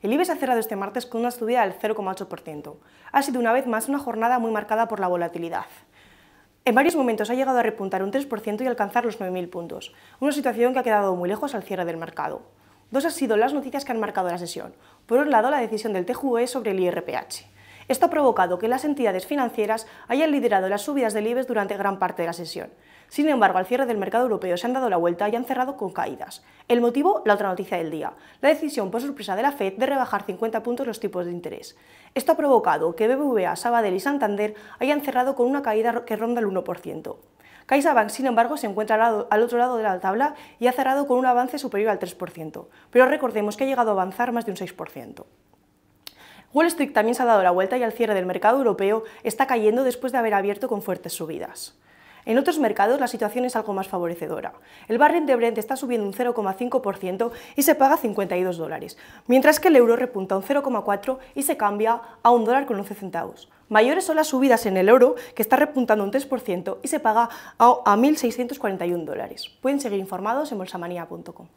El IBEX ha cerrado este martes con una subida del 0,8%. Ha sido una vez más una jornada muy marcada por la volatilidad. En varios momentos ha llegado a repuntar un 3% y alcanzar los 9.000 puntos, una situación que ha quedado muy lejos al cierre del mercado. Dos han sido las noticias que han marcado la sesión. Por un lado, la decisión del TJUE sobre el IRPH. Esto ha provocado que las entidades financieras hayan liderado las subidas del IBEX durante gran parte de la sesión. Sin embargo, al cierre del mercado europeo se han dado la vuelta y han cerrado con caídas. El motivo, la otra noticia del día, la decisión por sorpresa de la Fed de rebajar 50 puntos los tipos de interés. Esto ha provocado que BBVA, Sabadell y Santander hayan cerrado con una caída que ronda el 1%. CaixaBank, sin embargo, se encuentra al, otro lado de la tabla y ha cerrado con un avance superior al 3%, pero recordemos que ha llegado a avanzar más de un 6%. Wall Street también se ha dado la vuelta y al cierre del mercado europeo está cayendo después de haber abierto con fuertes subidas. En otros mercados la situación es algo más favorecedora. El barril de Brent está subiendo un 0,5% y se paga 52 dólares, mientras que el euro repunta un 0,4 y se cambia a un dólar con 11 centavos. Mayores son las subidas en el oro, que está repuntando un 3% y se paga a, 1.641 dólares. Pueden seguir informados en bolsamanía.com.